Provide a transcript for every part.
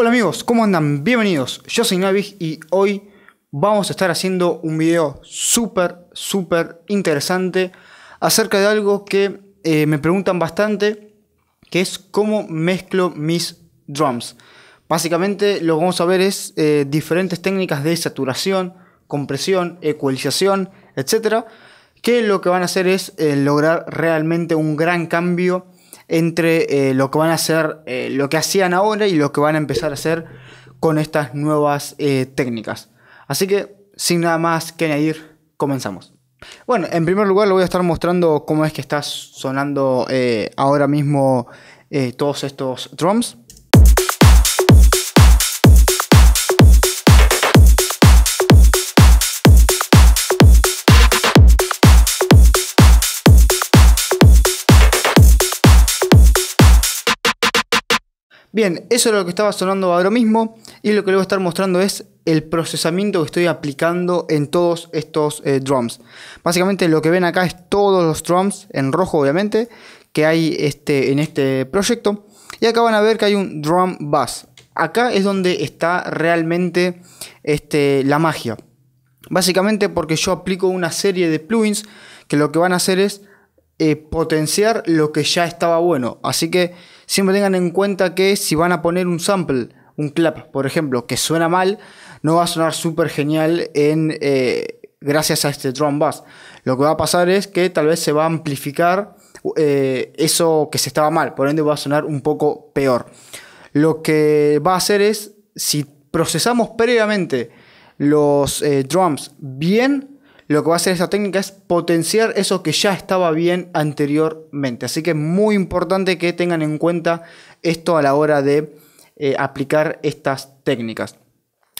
Hola amigos, ¿cómo andan? Bienvenidos, yo soy Navig y hoy vamos a estar haciendo un video súper, súper interesante acerca de algo que eh, me preguntan bastante, que es cómo mezclo mis drums. Básicamente lo que vamos a ver es eh, diferentes técnicas de saturación, compresión, ecualización, etcétera, que lo que van a hacer es eh, lograr realmente un gran cambio entre eh, lo que van a hacer, eh, lo que hacían ahora y lo que van a empezar a hacer con estas nuevas eh, técnicas. Así que, sin nada más que añadir, comenzamos. Bueno, en primer lugar le voy a estar mostrando cómo es que está sonando ahora mismo todos estos drums. Bien, eso es lo que estaba sonando ahora mismo y lo que les voy a estar mostrando es el procesamiento que estoy aplicando en todos estos eh, drums. Básicamente lo que ven acá es todos los drums, en rojo obviamente, que hay este, en este proyecto. Y acá van a ver que hay un drum bus Acá es donde está realmente este, la magia. Básicamente porque yo aplico una serie de plugins que lo que van a hacer es eh, potenciar lo que ya estaba bueno. Así que siempre tengan en cuenta que si van a poner un sample, un clap, por ejemplo, que suena mal, no va a sonar súper genial en, eh, gracias a este drum bus. Lo que va a pasar es que tal vez se va a amplificar eh, eso que se estaba mal, por ende va a sonar un poco peor. Lo que va a hacer es, si procesamos previamente los eh, drums bien, lo que va a hacer esta técnica es potenciar eso que ya estaba bien anteriormente. Así que es muy importante que tengan en cuenta esto a la hora de eh, aplicar estas técnicas.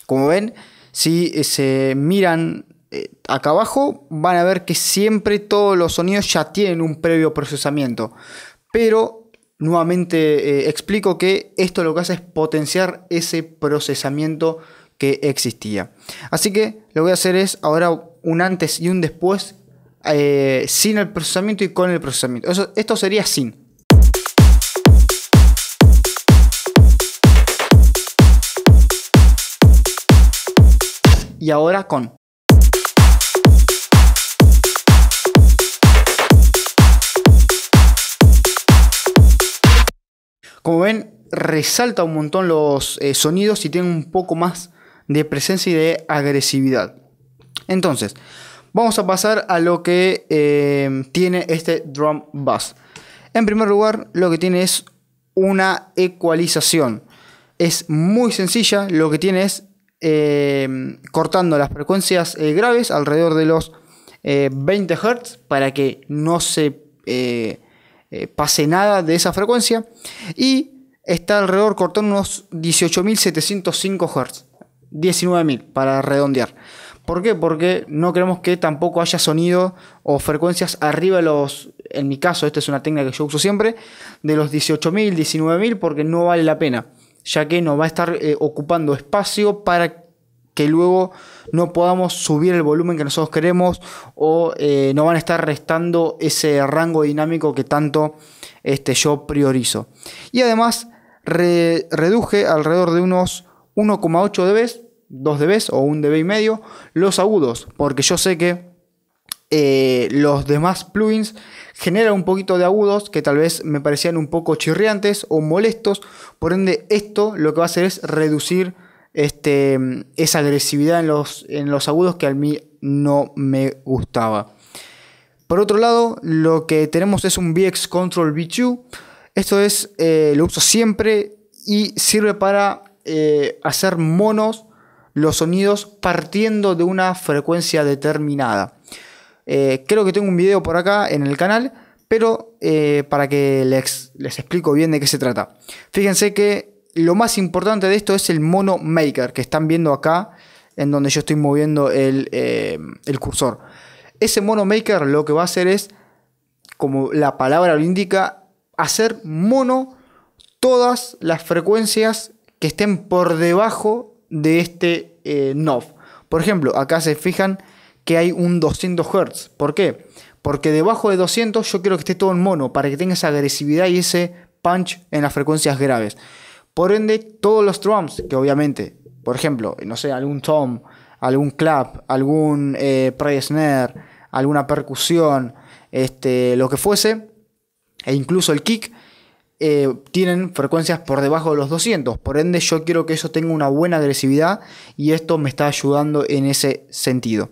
Como ven, si eh, se miran eh, acá abajo, van a ver que siempre todos los sonidos ya tienen un previo procesamiento. Pero nuevamente explico que esto lo que hace es potenciar ese procesamiento que existía. Así que lo que voy a hacer es ahora un antes y un después eh, sin el procesamiento y con el procesamiento. esto sería sin. Y ahora con. Como ven, resalta un montón los eh, sonidos y tiene un poco más de presencia y de agresividad. Entonces, vamos a pasar a lo que eh, tiene este drum bus En primer lugar, lo que tiene es una ecualización. Es muy sencilla, lo que tiene es eh, cortando las frecuencias eh, graves alrededor de los 20 Hz para que no se pase nada de esa frecuencia y está alrededor cortando unos 18.705 Hz. 19.000 para redondear. ¿Por qué? Porque no queremos que tampoco haya sonido o frecuencias arriba de los, en mi caso, esta es una técnica que yo uso siempre, de los 18.000, 19.000, porque no vale la pena, ya que nos va a estar eh, ocupando espacio para que luego no podamos subir el volumen que nosotros queremos o eh, no nos van a estar restando ese rango dinámico que tanto este, yo priorizo. Y además reduje alrededor de unos 1,8 dBs, 2 dBs o 1 dB y medio los agudos, porque yo sé que eh, los demás plugins generan un poquito de agudos que tal vez me parecían un poco chirriantes o molestos, por ende esto lo que va a hacer es reducir este, esa agresividad en los, en los agudos que a mí no me gustaba. Por otro lado, lo que tenemos es un VX Control V2. Esto es, eh, lo uso siempre y sirve para eh, hacer monos los sonidos partiendo de una frecuencia determinada. Eh, creo que tengo un video por acá en el canal, pero eh, para que les, les explico bien de qué se trata. Fíjense que lo más importante de esto es el mono maker que están viendo acá en donde yo estoy moviendo el, el cursor. Ese mono maker lo que va a hacer es, como la palabra lo indica, hacer mono todas las frecuencias que estén por debajo de este eh, knob. Por ejemplo, acá se fijan que hay un 200 Hz. ¿Por qué? Porque debajo de 200 yo quiero que esté todo en mono para que tenga esa agresividad y ese punch en las frecuencias graves. Por ende, todos los drums, que obviamente, por ejemplo, no sé, algún tom, algún clap, algún eh, snare alguna percusión, este, lo que fuese, e incluso el kick, eh, tienen frecuencias por debajo de los 200. Por ende, yo quiero que eso tenga una buena agresividad y esto me está ayudando en ese sentido.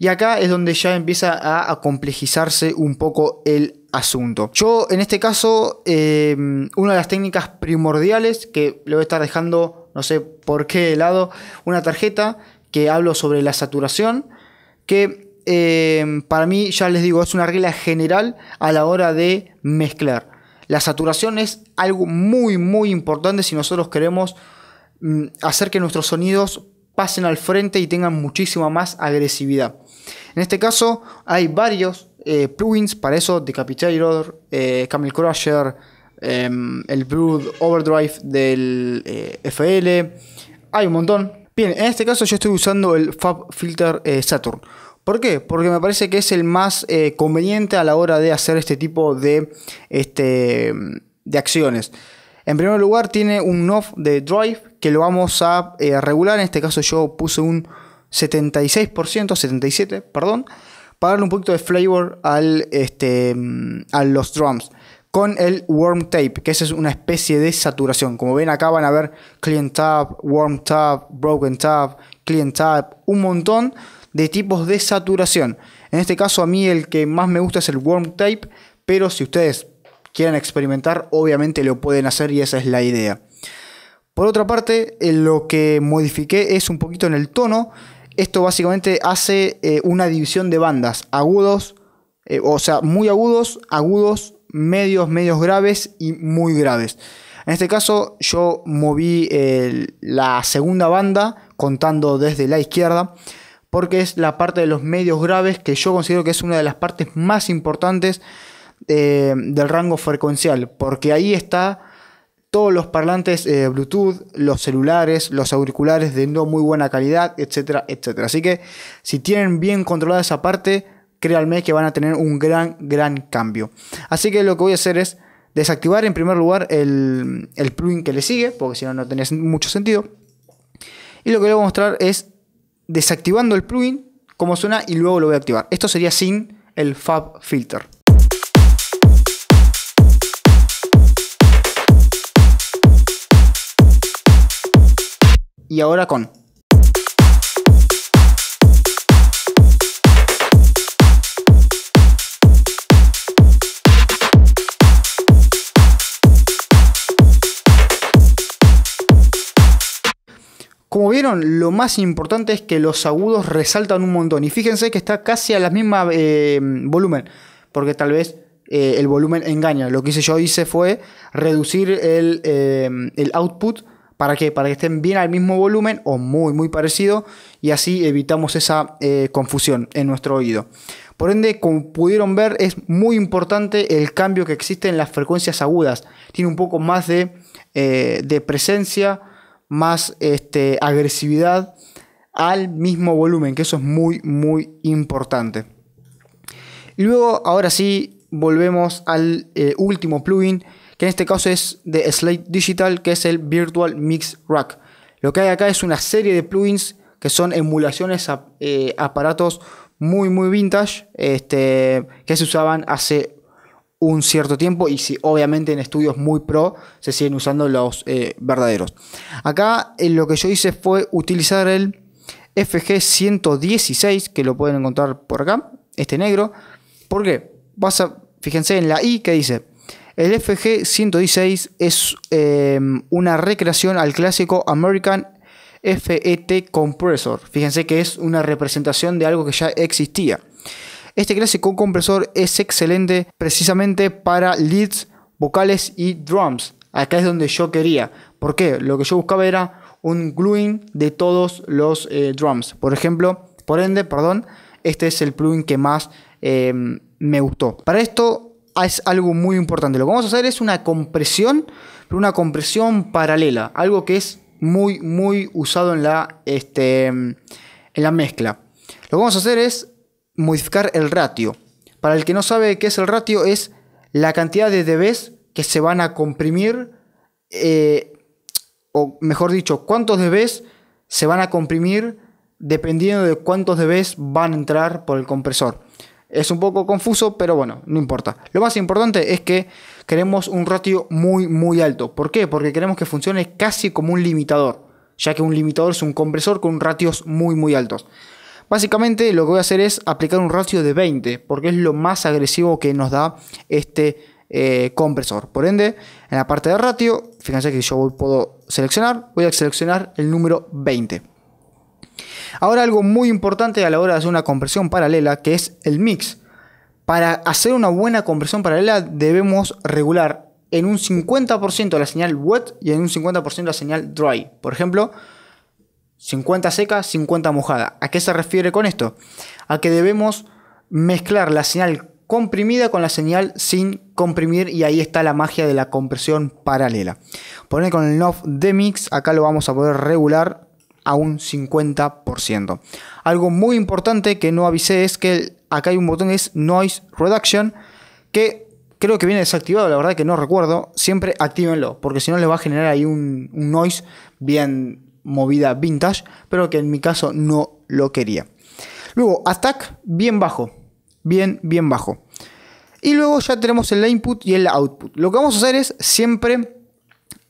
Y acá es donde ya empieza a, complejizarse un poco el asunto. Yo en este caso, em, una de las técnicas primordiales, que le voy a estar dejando, no sé por qué de lado, una tarjeta que hablo sobre la saturación, que eh, para mí, ya les digo, es una regla general a la hora de mezclar. La saturación es algo muy, muy importante si nosotros queremos mm, hacer que nuestros sonidos pasen al frente y tengan muchísima más agresividad. En este caso hay varios eh, plugins para eso, Decapitator, eh, Camel Crusher, em, el Brood Overdrive del FL, hay un montón. Bien, en este caso yo estoy usando el Fab Filter Saturn. ¿Por qué? Porque me parece que es el más eh, conveniente a la hora de hacer este tipo de, este, de acciones. En primer lugar tiene un off de drive que lo vamos a eh, regular. En este caso yo puse un 76%, 77%, perdón, para darle un poquito de flavor al, este, a los drums con el Warm Tape, que esa es una especie de saturación. Como ven acá van a ver Clean tap, Warm tap, Broken tap, Clean tap, un montón de tipos de saturación. En este caso a mí el que más me gusta es el Worm Tape, pero si ustedes quieren experimentar, obviamente lo pueden hacer y esa es la idea. Por otra parte, eh, lo que modifiqué es un poquito en el tono. Esto básicamente hace eh, una división de bandas, agudos, eh, o sea, muy agudos, agudos, medios, medios graves y muy graves. En este caso yo moví la segunda banda contando desde la izquierda porque es la parte de los medios graves que yo considero que es una de las partes más importantes eh, del rango frecuencial, porque ahí está todos los parlantes eh, Bluetooth, los celulares, los auriculares de no muy buena calidad, etcétera, etcétera. Así que si tienen bien controlada esa parte, créanme que van a tener un gran, gran cambio. Así que lo que voy a hacer es desactivar en primer lugar el, plugin que le sigue, porque si no, no tenía mucho sentido. Y lo que le voy a mostrar es desactivando el plugin como suena y luego lo voy a activar. Esto sería sin el Fab Filter. Y ahora con Como vieron, lo más importante es que los agudos resaltan un montón. Y fíjense que está casi a la misma eh, volumen. Porque tal vez eh, el volumen engaña. Lo que hice yo hice fue reducir eh, el, output. ¿Para qué? Para que estén bien al mismo volumen o muy, muy parecido. Y así evitamos esa confusión en nuestro oído. Por ende, como pudieron ver, es muy importante el cambio que existe en las frecuencias agudas. Tiene un poco más de, de presencia más este, agresividad al mismo volumen, que eso es muy, muy importante. Y luego, ahora sí, volvemos al eh, último plugin, que en este caso es de Slate Digital, que es el Virtual Mix Rack. Lo que hay acá es una serie de plugins que son emulaciones a eh, aparatos muy, muy vintage, este, que se usaban hace un cierto tiempo y si obviamente en estudios muy pro se siguen usando los eh, verdaderos. Acá eh, lo que yo hice fue utilizar el FG116 que lo pueden encontrar por acá, este negro. Porque, qué? fíjense en la I que dice, el FG116 es eh, una recreación al clásico American FET Compressor. Fíjense que es una representación de algo que ya existía. Este clásico compresor es excelente precisamente para leads, vocales y drums. Acá es donde yo quería. ¿Por qué? Lo que yo buscaba era un gluing de todos los eh, drums. Por ejemplo, por ende, perdón, este es el plugin que más eh, me gustó. Para esto es algo muy importante. Lo que vamos a hacer es una compresión, una compresión paralela. Algo que es muy, muy usado en la, este, en la mezcla. Lo que vamos a hacer es modificar el ratio. Para el que no sabe qué es el ratio, es la cantidad de dBs que se van a comprimir, eh, o mejor dicho, cuántos dBs se van a comprimir dependiendo de cuántos dBs van a entrar por el compresor. Es un poco confuso, pero bueno, no importa. Lo más importante es que queremos un ratio muy, muy alto. ¿Por qué? Porque queremos que funcione casi como un limitador, ya que un limitador es un compresor con ratios muy, muy altos. Básicamente lo que voy a hacer es aplicar un ratio de 20, porque es lo más agresivo que nos da este eh, compresor. Por ende, en la parte de ratio, fíjense que yo puedo seleccionar, voy a seleccionar el número 20. Ahora algo muy importante a la hora de hacer una compresión paralela, que es el mix. Para hacer una buena compresión paralela debemos regular en un 50% la señal wet y en un 50% la señal dry. Por ejemplo, 50 seca, 50 mojada. ¿A qué se refiere con esto? A que debemos mezclar la señal comprimida con la señal sin comprimir y ahí está la magia de la compresión paralela. Poner con el knob de mix, acá lo vamos a poder regular a un 50%. Algo muy importante que no avisé es que acá hay un botón que es Noise Reduction que creo que viene desactivado, la verdad que no recuerdo. Siempre actívenlo porque si no le va a generar ahí un noise bien movida vintage, pero que en mi caso no lo quería. Luego, attack bien bajo, bien, bien bajo. Y luego ya tenemos el input y el output. Lo que vamos a hacer es siempre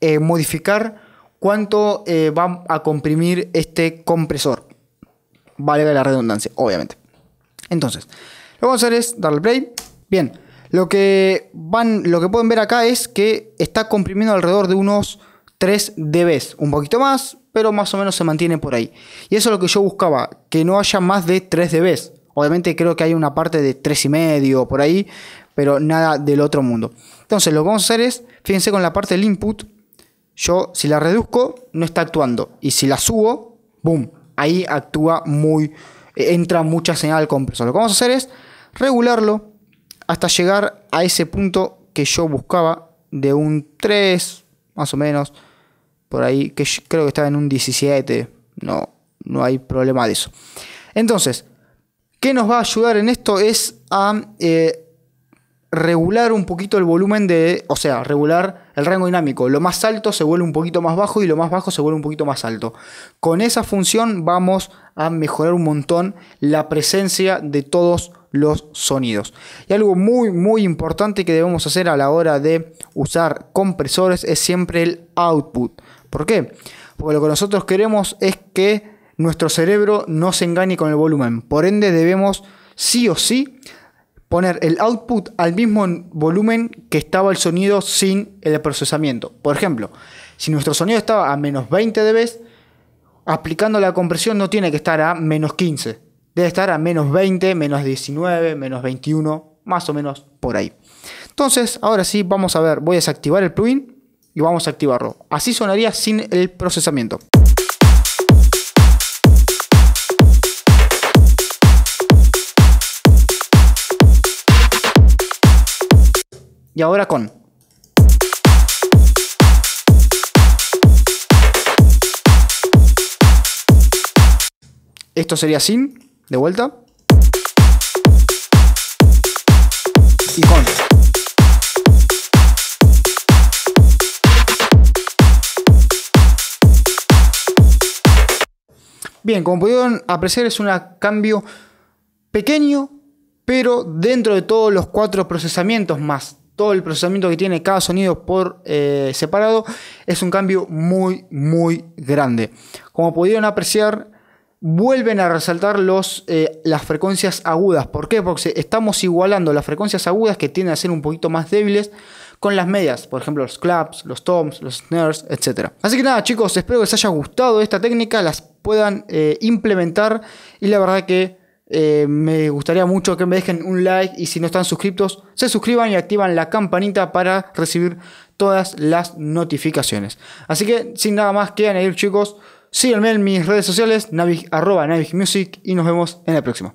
eh, modificar cuánto eh, va a comprimir este compresor. Vale la redundancia, obviamente. Entonces, lo que vamos a hacer es darle play. Bien, lo que, van, lo que pueden ver acá es que está comprimiendo alrededor de unos 3 dBs, un poquito más, pero más o menos se mantiene por ahí. Y eso es lo que yo buscaba, que no haya más de 3 dBs. Obviamente creo que hay una parte de y medio, por ahí, pero nada del otro mundo. Entonces lo que vamos a hacer es, fíjense con la parte del input, yo si la reduzco no está actuando y si la subo, boom, ahí actúa muy, eh, entra mucha señal al compresor. Lo que vamos a hacer es regularlo hasta llegar a ese punto que yo buscaba de un 3 más o menos por ahí, que creo que estaba en un 17, no, no hay problema de eso. Entonces, ¿qué nos va a ayudar en esto? Es a eh, regular un poquito el volumen de, o sea, regular el rango dinámico. Lo más alto se vuelve un poquito más bajo y lo más bajo se vuelve un poquito más alto. Con esa función vamos a mejorar un montón la presencia de todos los sonidos. Y algo muy muy importante que debemos hacer a la hora de usar compresores es siempre el output. ¿Por qué? Porque lo que nosotros queremos es que nuestro cerebro no se engañe con el volumen. Por ende debemos sí o sí poner el output al mismo volumen que estaba el sonido sin el procesamiento. Por ejemplo, si nuestro sonido estaba a menos 20 dB, aplicando la compresión no tiene que estar a menos 15. Debe estar a menos 20, menos 19, menos 21, más o menos por ahí. Entonces, ahora sí, vamos a ver, voy a desactivar el plugin y vamos a activarlo. Así sonaría sin el procesamiento. Y ahora con... Esto sería sin, de vuelta. Y con... Bien, como pudieron apreciar es un cambio pequeño, pero dentro de todos los cuatro procesamientos más todo el procesamiento que tiene cada sonido por eh, separado es un cambio muy muy grande como pudieron apreciar vuelven a resaltar los, eh, las frecuencias agudas ¿por qué? porque estamos igualando las frecuencias agudas que tienden a ser un poquito más débiles con las medias, por ejemplo los claps, los toms, los snares, etc. Así que nada chicos, espero que les haya gustado esta técnica, las puedan eh, implementar y la verdad que eh, me gustaría mucho que me dejen un like y si no están suscriptos, se suscriban y activan la campanita para recibir todas las notificaciones. Así que sin nada más que añadir chicos, síganme en mis redes sociales, navi, arroba Music y nos vemos en la próxima.